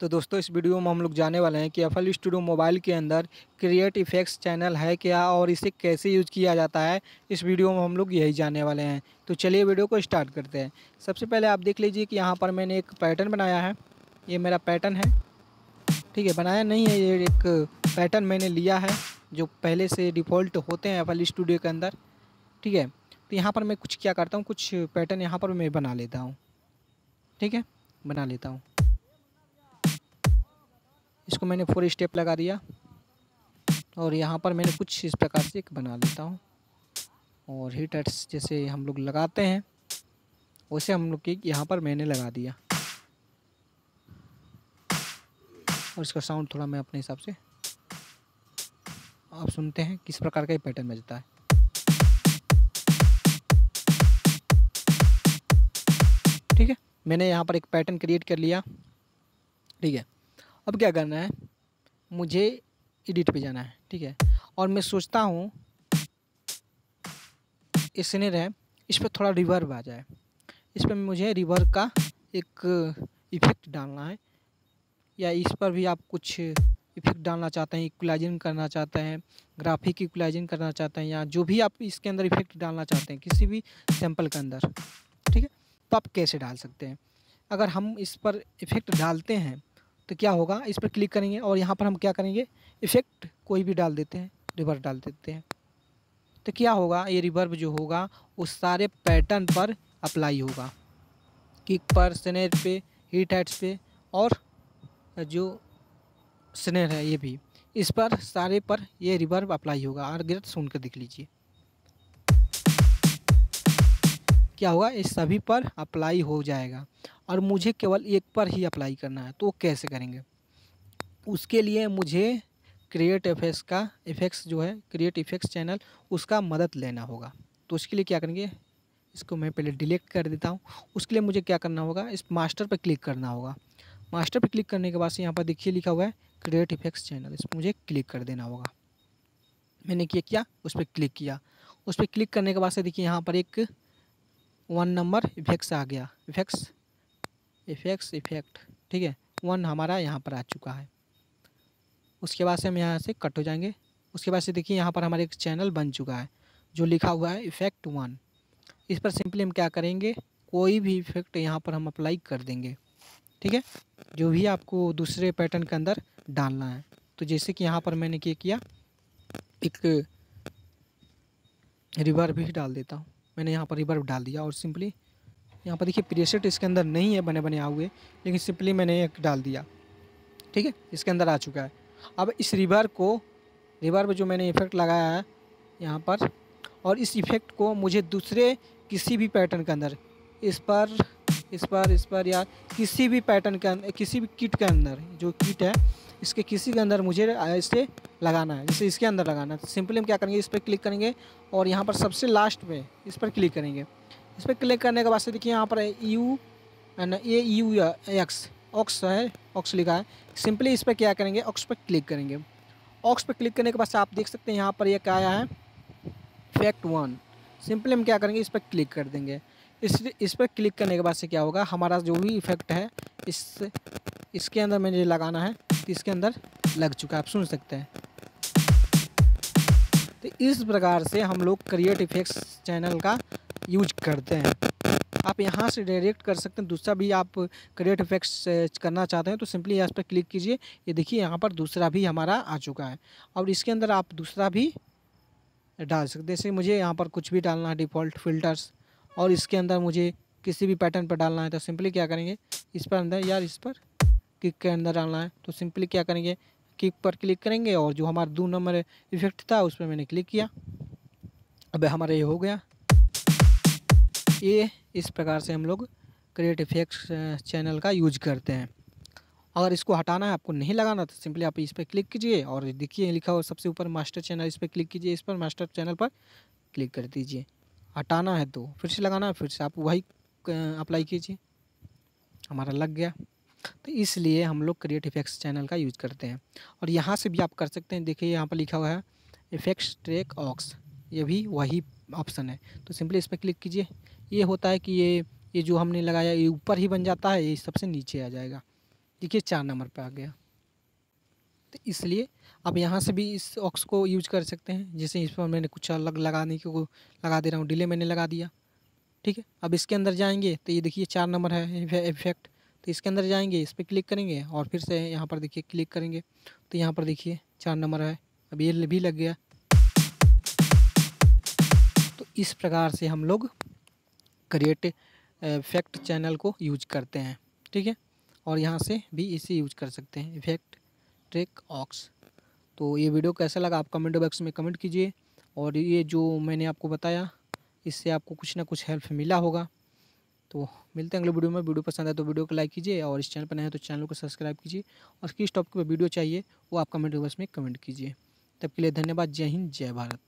तो दोस्तों इस वीडियो में हम लोग जाने वाले हैं कि एफल स्टूडियो मोबाइल के अंदर क्रिएट इफेक्ट्स चैनल है क्या और इसे कैसे यूज किया जाता है इस वीडियो में हम लोग यही जानने वाले हैं तो चलिए वीडियो को स्टार्ट करते हैं सबसे पहले आप देख लीजिए कि यहाँ पर मैंने एक पैटर्न बनाया है ये मेरा पैटर्न है ठीक है बनाया नहीं है ये एक पैटर्न मैंने लिया है जो पहले से डिफ़ॉल्ट होते हैं एफल स्टूडियो के अंदर ठीक है तो यहाँ पर मैं कुछ क्या करता हूँ कुछ पैटर्न यहाँ पर मैं बना लेता हूँ ठीक है बना लेता हूँ इसको मैंने फोर स्टेप लगा दिया और यहाँ पर मैंने कुछ इस प्रकार से एक बना लेता हूँ और हीटर्स जैसे हम लोग लगाते हैं वैसे हम लोग की यहाँ पर मैंने लगा दिया और इसका साउंड थोड़ा मैं अपने हिसाब से आप सुनते हैं किस प्रकार का ये पैटर्न बजता है ठीक है मैंने यहाँ पर एक पैटर्न क्रिएट कर लिया ठीक है अब क्या करना है मुझे एडिट पे जाना है ठीक है और मैं सोचता हूँ इसने है इस पर थोड़ा रिवर्व आ जाए इस पर मुझे रिवर्व का एक इफ़ेक्ट डालना है या इस पर भी आप कुछ इफेक्ट डालना चाहते हैं इक्वलाइजिंग करना चाहते हैं ग्राफिक इक्वलाइजिंग करना चाहते हैं या जो भी आप इसके अंदर इफेक्ट डालना चाहते हैं किसी भी सैंपल के अंदर ठीक है तो आप कैसे डाल सकते हैं अगर हम इस पर इफेक्ट डालते हैं तो क्या होगा इस पर क्लिक करेंगे और यहाँ पर हम क्या करेंगे इफ़ेक्ट कोई भी डाल देते हैं रिवर्व डाल देते हैं तो क्या होगा ये रिवर्ब जो होगा उस सारे पैटर्न पर अप्लाई होगा किक पर स्नेर पे हीट हेड्स पे और जो स्नेर है ये भी इस पर सारे पर ये रिवर्ब अप्लाई होगा और गिरत सुनकर देख लीजिए क्या होगा इस सभी पर अप्लाई हो जाएगा और मुझे केवल एक पर ही अप्लाई करना है तो वो कैसे करेंगे उसके लिए मुझे क्रिएट एफेक्स का इफेक्ट्स जो है क्रिएट इफेक्ट्स चैनल उसका मदद लेना होगा तो उसके लिए क्या करेंगे इसको मैं पहले डिलीट कर देता हूँ उसके लिए मुझे क्या करना होगा इस मास्टर पर क्लिक करना होगा मास्टर पर क्लिक करने के बाद से यहाँ पर देखिए लिखा हुआ है क्रिएट इफेक्ट्स चैनल इस पर मुझे क्लिक कर देना होगा मैंने क्या किया उस पर क्लिक किया उस पर क्लिक करने के बाद से देखिए यहाँ पर एक वन नंबर इफेक्स आ गया इफेक्स इफेक्स इफेक्ट ठीक है वन हमारा यहाँ पर आ चुका है उसके बाद से हम यहाँ से कट हो जाएंगे उसके बाद से देखिए यहाँ पर हमारा एक चैनल बन चुका है जो लिखा हुआ है इफेक्ट वन इस पर सिंपली हम क्या करेंगे कोई भी इफेक्ट यहाँ पर हम अप्लाई कर देंगे ठीक है जो भी आपको दूसरे पैटर्न के अंदर डालना है तो जैसे कि यहाँ पर मैंने क्या किया एक रिवर भी डाल देता हूँ मैंने यहाँ पर रिवर्ब डाल दिया और सिंपली यहाँ पर देखिए प्रेसेट इसके अंदर नहीं है बने बने आ हुए लेकिन सिंपली मैंने एक डाल दिया ठीक है इसके अंदर आ चुका है अब इस रिवर को रिवर पर जो मैंने इफ़ेक्ट लगाया है यहाँ पर और इस इफ़ेक्ट को मुझे दूसरे किसी भी पैटर्न के अंदर इस पर इस पर इस पर या किसी भी पैटर्न के अंदर किसी भी किट के अंदर जो किट है इसके किसी के अंदर मुझे इसे लगाना है जैसे इसके अंदर लगाना है तो सिंपली हम क्या करेंगे इस पर क्लिक करेंगे और यहाँ पर सबसे लास्ट में इस पर क्लिक करेंगे इस पर क्लिक करने के बाद से देखिए यहाँ पर U and A U X aux है ऑक्स लिखा है सिंपली इस पर क्या करेंगे ऑक्स पर क्लिक करेंगे ऑक्स पर क्लिक करने के बाद आप देख सकते हैं यहाँ पर यह क्या आया है फैक्ट वन सिंपली हम क्या करेंगे इस पर क्लिक कर देंगे इस इस पर क्लिक करने के बाद से क्या होगा हमारा जो भी इफेक्ट है इस इसके अंदर मैंने लगाना है इसके अंदर लग चुका है आप सुन सकते हैं इस प्रकार से हम लोग क्रिएट इफेक्ट्स चैनल का यूज करते हैं आप यहाँ से डायरेक्ट कर सकते हैं दूसरा भी आप क्रिएट इफेक्ट्स करना चाहते हैं तो सिंपली इस पर क्लिक कीजिए ये देखिए यहाँ पर दूसरा भी हमारा आ चुका है और इसके अंदर आप दूसरा भी डाल सकते जैसे मुझे यहाँ पर कुछ भी डालना है डिफ़ॉल्ट फिल्टर्स और इसके अंदर मुझे किसी भी पैटर्न पर डालना है तो सिंपली क्या करेंगे इस पर अंदर यार इस पर किक के अंदर डालना है तो सिंपली क्या करेंगे क्लिक पर क्लिक करेंगे और जो हमारा दो नंबर इफेक्ट था उस पर मैंने क्लिक किया अब हमारा ये हो गया ये इस प्रकार से हम लोग क्रिएट इफेक्ट चैनल का यूज करते हैं अगर इसको हटाना है आपको नहीं लगाना तो सिंपली आप इस पर क्लिक कीजिए और देखिए लिखा हुआ सबसे ऊपर मास्टर चैनल इस पर क्लिक कीजिए इस पर मास्टर चैनल पर क्लिक कर दीजिए हटाना है तो फिर से लगाना है फिर से आप वही अप्लाई कीजिए हमारा लग गया तो इसलिए हम लोग क्रिएट इफेक्ट्स चैनल का यूज़ करते हैं और यहाँ से भी आप कर सकते हैं देखिए यहाँ पर लिखा हुआ है इफेक्ट्स ट्रैक ऑक्स ये भी वही ऑप्शन है तो सिंपली इस पर क्लिक कीजिए ये होता है कि ये ये जो हमने लगाया ये ऊपर ही बन जाता है ये सबसे नीचे आ जाएगा देखिए चार नंबर पर आ गया तो इसलिए आप यहाँ से भी इस ऑक्स को यूज कर सकते हैं जैसे इस पर मैंने कुछ अलग लगाने को लगा दे रहा हूँ डिले मैंने लगा दिया ठीक है अब इसके अंदर जाएंगे तो ये देखिए चार नंबर है इफेक्ट तो इसके अंदर जाएंगे इस पर क्लिक करेंगे और फिर से यहाँ पर देखिए क्लिक करेंगे तो यहाँ पर देखिए चार नंबर है अब ये भी लग गया तो इस प्रकार से हम लोग क्रिएट इफेक्ट चैनल को यूज करते हैं ठीक है और यहाँ से भी इसे यूज कर सकते हैं इफेक्ट ट्रेक ऑक्स तो ये वीडियो कैसा लगा आप कमेंट बॉक्स में कमेंट कीजिए और ये जो मैंने आपको बताया इससे आपको कुछ ना कुछ हेल्प मिला होगा तो मिलते हैं अगले वीडियो में वीडियो पसंद आए तो वीडियो को लाइक कीजिए और इस चैनल पर नए हैं तो चैनल को सब्सक्राइब कीजिए और किस टॉपिक पर वीडियो चाहिए वो आप कमेंट बॉक्स में कमेंट कीजिए तब के लिए धन्यवाद जय हिंद जय भारत